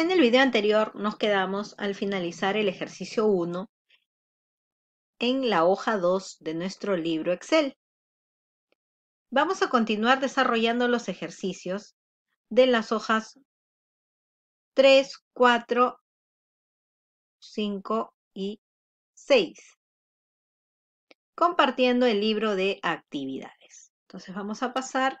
En el video anterior nos quedamos al finalizar el ejercicio 1 en la hoja 2 de nuestro libro Excel. Vamos a continuar desarrollando los ejercicios de las hojas 3, 4, 5 y 6, compartiendo el libro de actividades. Entonces vamos a pasar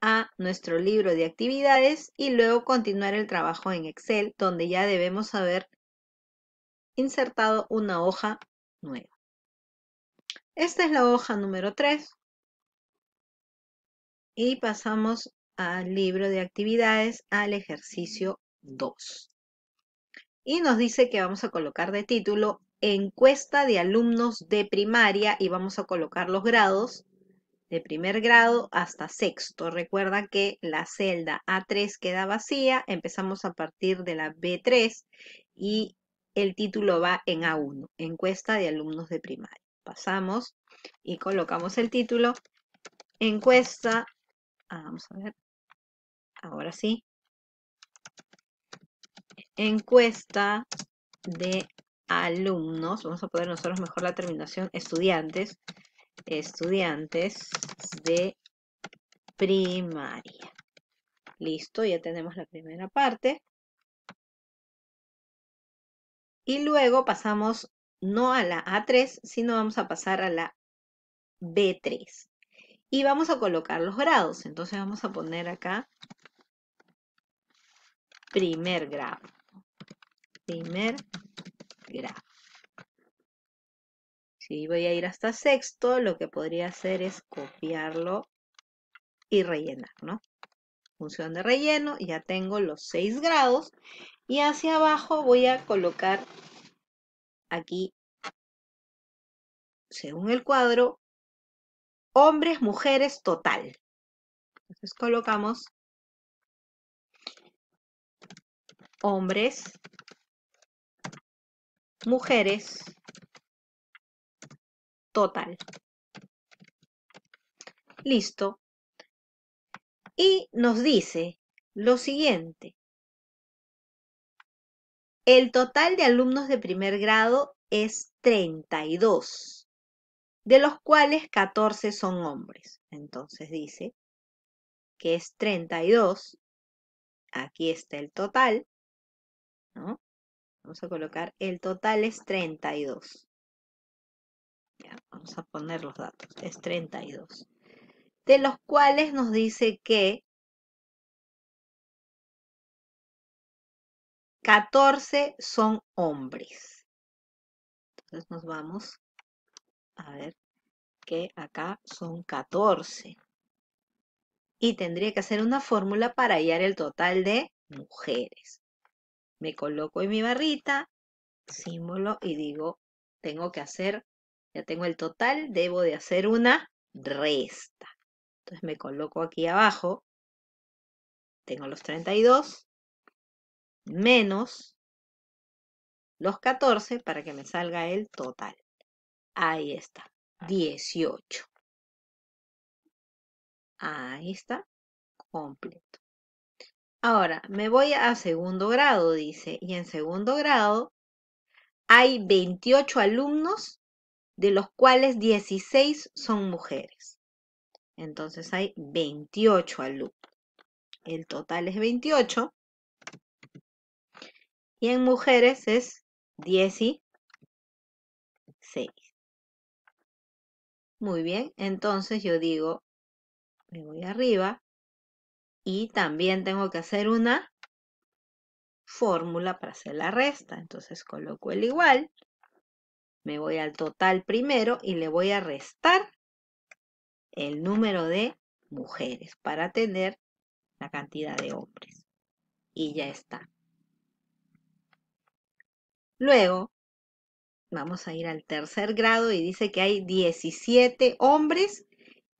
a nuestro libro de actividades y luego continuar el trabajo en Excel, donde ya debemos haber insertado una hoja nueva. Esta es la hoja número 3 y pasamos al libro de actividades al ejercicio 2. Y nos dice que vamos a colocar de título encuesta de alumnos de primaria y vamos a colocar los grados de primer grado hasta sexto. Recuerda que la celda A3 queda vacía, empezamos a partir de la B3 y el título va en A1, encuesta de alumnos de primaria. Pasamos y colocamos el título, encuesta, ah, vamos a ver, ahora sí, encuesta de alumnos, vamos a poner nosotros mejor la terminación estudiantes, estudiantes de primaria. Listo, ya tenemos la primera parte. Y luego pasamos no a la A3, sino vamos a pasar a la B3. Y vamos a colocar los grados. Entonces vamos a poner acá primer grado. Primer grado. Si voy a ir hasta sexto, lo que podría hacer es copiarlo y rellenar, ¿no? Función de relleno, ya tengo los seis grados. Y hacia abajo voy a colocar aquí, según el cuadro, hombres, mujeres, total. Entonces colocamos hombres, mujeres, total. Listo. Y nos dice lo siguiente. El total de alumnos de primer grado es 32, de los cuales 14 son hombres. Entonces dice que es 32. Aquí está el total. Vamos a colocar el total es 32 vamos a poner los datos. Es 32. De los cuales nos dice que 14 son hombres. Entonces nos vamos a ver que acá son 14. Y tendría que hacer una fórmula para hallar el total de mujeres. Me coloco en mi barrita, símbolo, y digo, tengo que hacer ya tengo el total, debo de hacer una resta. Entonces me coloco aquí abajo, tengo los 32, menos los 14 para que me salga el total. Ahí está, 18. Ahí está, completo. Ahora, me voy a segundo grado, dice, y en segundo grado hay 28 alumnos de los cuales 16 son mujeres. Entonces hay 28 alumnos. El total es 28. Y en mujeres es 16. Muy bien, entonces yo digo, me voy arriba y también tengo que hacer una fórmula para hacer la resta. Entonces coloco el igual me voy al total primero y le voy a restar el número de mujeres para tener la cantidad de hombres. Y ya está. Luego, vamos a ir al tercer grado y dice que hay 17 hombres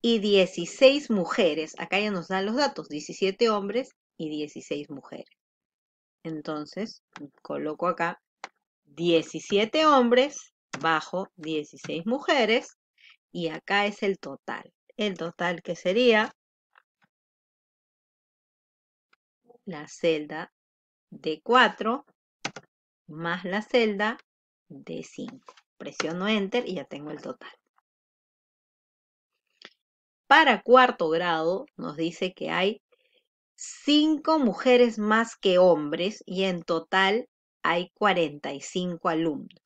y 16 mujeres. Acá ya nos dan los datos, 17 hombres y 16 mujeres. Entonces, coloco acá 17 hombres bajo 16 mujeres. Y acá es el total. El total que sería la celda de 4 más la celda de 5. Presiono Enter y ya tengo el total. Para cuarto grado nos dice que hay 5 mujeres más que hombres y en total hay 45 alumnos.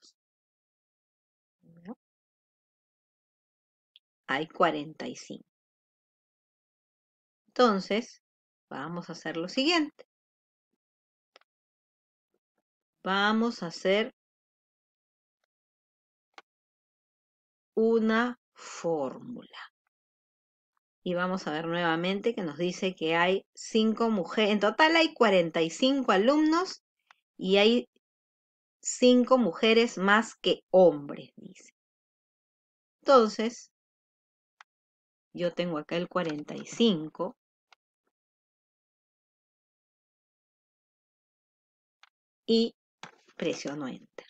hay 45. Entonces, vamos a hacer lo siguiente. Vamos a hacer una fórmula. Y vamos a ver nuevamente que nos dice que hay 5 mujeres. En total hay 45 alumnos y hay 5 mujeres más que hombres, dice. Entonces, yo tengo acá el 45. Y presiono Enter.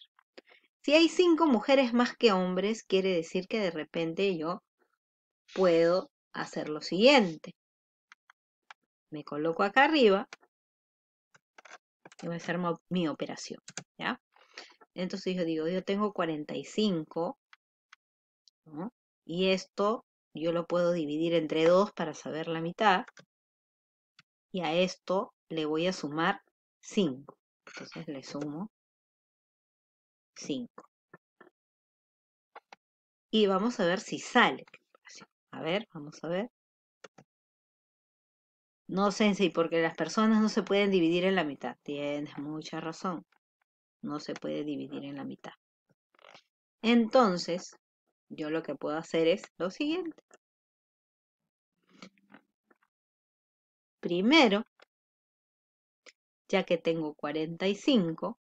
Si hay 5 mujeres más que hombres, quiere decir que de repente yo puedo hacer lo siguiente. Me coloco acá arriba y voy a hacer mi operación, ¿ya? Entonces yo digo, yo tengo 45, Y esto yo lo puedo dividir entre 2 para saber la mitad. Y a esto le voy a sumar 5. Entonces le sumo 5. Y vamos a ver si sale. A ver, vamos a ver. No, sé si porque las personas no se pueden dividir en la mitad. Tienes mucha razón. No se puede dividir en la mitad. Entonces, yo lo que puedo hacer es lo siguiente. Primero, ya que tengo 45,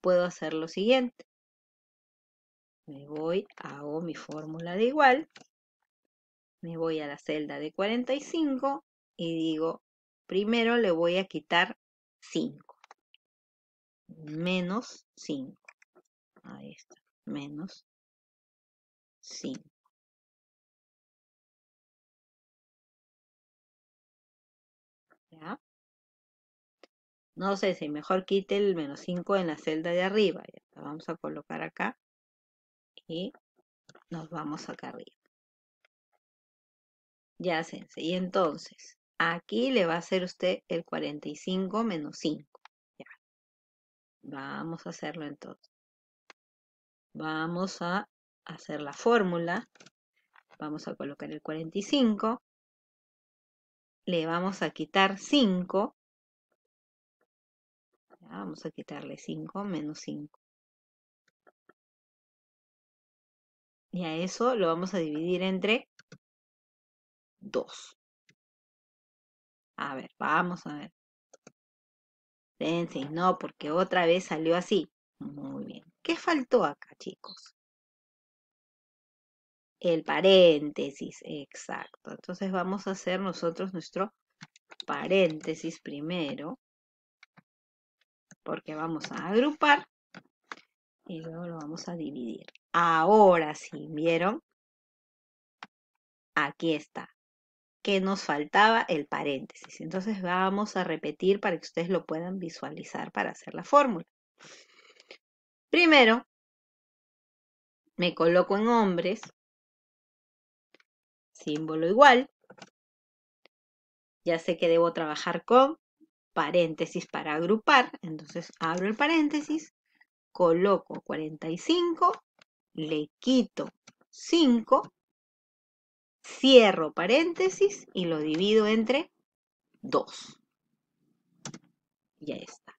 puedo hacer lo siguiente. Me voy, hago mi fórmula de igual, me voy a la celda de 45 y digo, primero le voy a quitar 5. Menos 5. Ahí está, menos ¿Ya? No sé si mejor quite el menos 5 en la celda de arriba. Ya vamos a colocar acá y nos vamos acá arriba. Ya, sense. Y entonces, aquí le va a hacer usted el 45 menos 5. Ya. Vamos a hacerlo entonces. Vamos a hacer la fórmula. Vamos a colocar el 45. Le vamos a quitar 5. Vamos a quitarle 5 menos 5. Y a eso lo vamos a dividir entre 2. A ver, vamos a ver. y no, porque otra vez salió así. Muy bien. ¿Qué faltó acá, chicos? el paréntesis, exacto. Entonces vamos a hacer nosotros nuestro paréntesis primero, porque vamos a agrupar y luego lo vamos a dividir. Ahora sí, ¿vieron? Aquí está, que nos faltaba el paréntesis. Entonces vamos a repetir para que ustedes lo puedan visualizar para hacer la fórmula. Primero, me coloco en hombres símbolo igual. Ya sé que debo trabajar con paréntesis para agrupar, entonces abro el paréntesis, coloco 45, le quito 5, cierro paréntesis y lo divido entre 2. Ya está.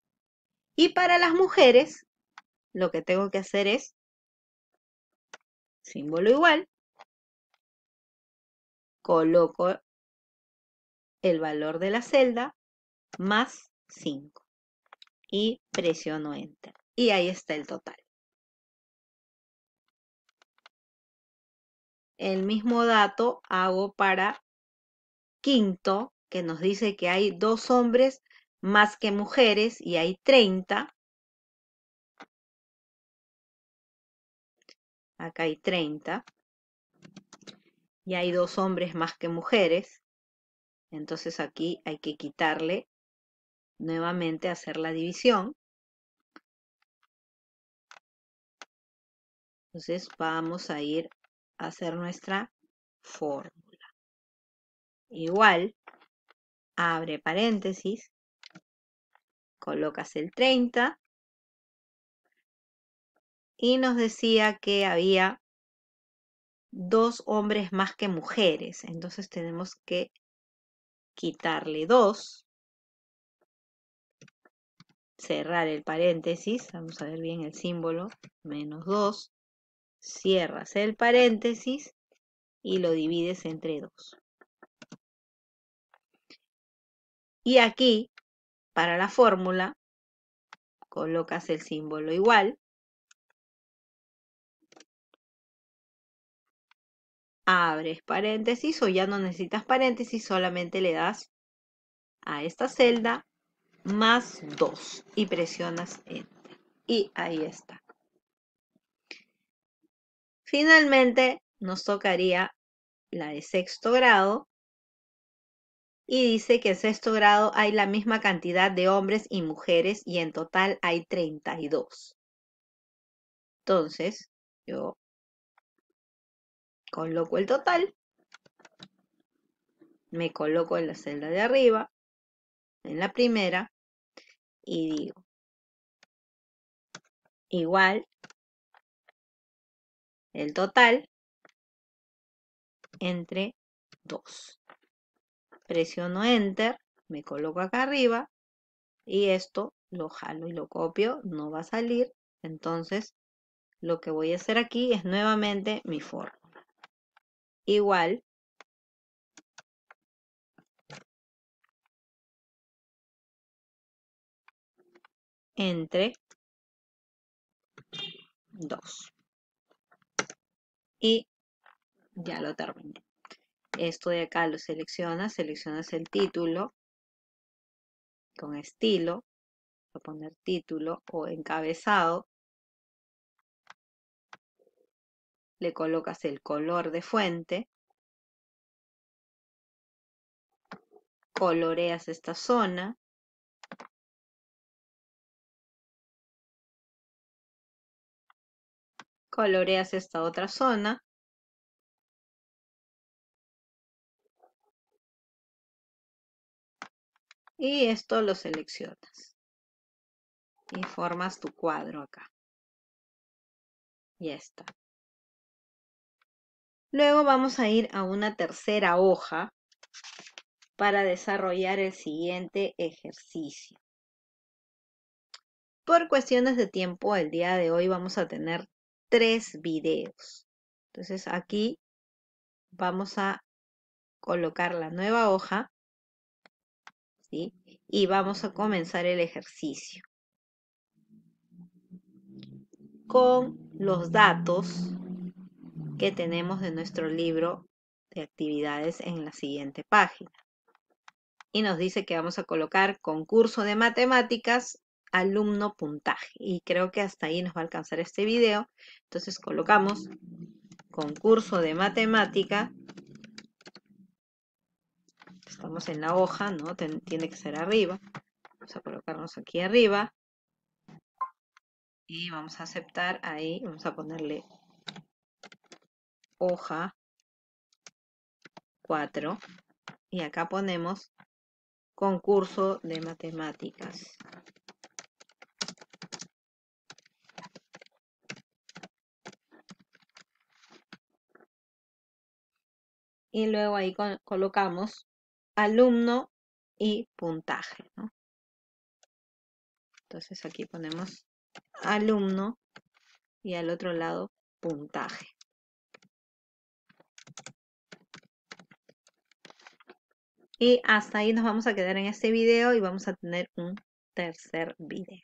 Y para las mujeres, lo que tengo que hacer es símbolo igual, coloco el valor de la celda más 5 y presiono Enter. Y ahí está el total. El mismo dato hago para quinto, que nos dice que hay dos hombres más que mujeres y hay 30. Acá hay 30 y hay dos hombres más que mujeres, entonces aquí hay que quitarle nuevamente hacer la división. Entonces vamos a ir a hacer nuestra fórmula. Igual, abre paréntesis, colocas el 30 y nos decía que había dos hombres más que mujeres. Entonces tenemos que quitarle dos. Cerrar el paréntesis. Vamos a ver bien el símbolo. Menos dos. Cierras el paréntesis y lo divides entre dos. Y aquí, para la fórmula, colocas el símbolo igual abres paréntesis o ya no necesitas paréntesis, solamente le das a esta celda más 2 y presionas Enter. Y ahí está. Finalmente nos tocaría la de sexto grado y dice que en sexto grado hay la misma cantidad de hombres y mujeres y en total hay 32. Entonces, yo Coloco el total. Me coloco en la celda de arriba, en la primera, y digo, igual, el total entre 2. Presiono Enter, me coloco acá arriba y esto lo jalo y lo copio, no va a salir. Entonces, lo que voy a hacer aquí es nuevamente mi forma igual entre 2 y ya lo terminé esto de acá lo seleccionas seleccionas el título con estilo a poner título o encabezado le colocas el color de fuente, coloreas esta zona, coloreas esta otra zona, y esto lo seleccionas y formas tu cuadro acá. y está. Luego vamos a ir a una tercera hoja para desarrollar el siguiente ejercicio. Por cuestiones de tiempo, el día de hoy vamos a tener tres videos. Entonces aquí vamos a colocar la nueva hoja y vamos a comenzar el ejercicio con los datos que tenemos de nuestro libro de actividades en la siguiente página. Y nos dice que vamos a colocar concurso de matemáticas alumno puntaje. Y creo que hasta ahí nos va a alcanzar este video. Entonces colocamos concurso de matemática. Estamos en la hoja, ¿no? tiene que ser arriba. Vamos a colocarnos aquí arriba. Y vamos a aceptar ahí. Vamos a ponerle hoja 4 y acá ponemos concurso de matemáticas. Y luego ahí colocamos alumno y puntaje. Entonces aquí ponemos alumno y al otro lado puntaje. Y hasta ahí nos vamos a quedar en este video y vamos a tener un tercer video.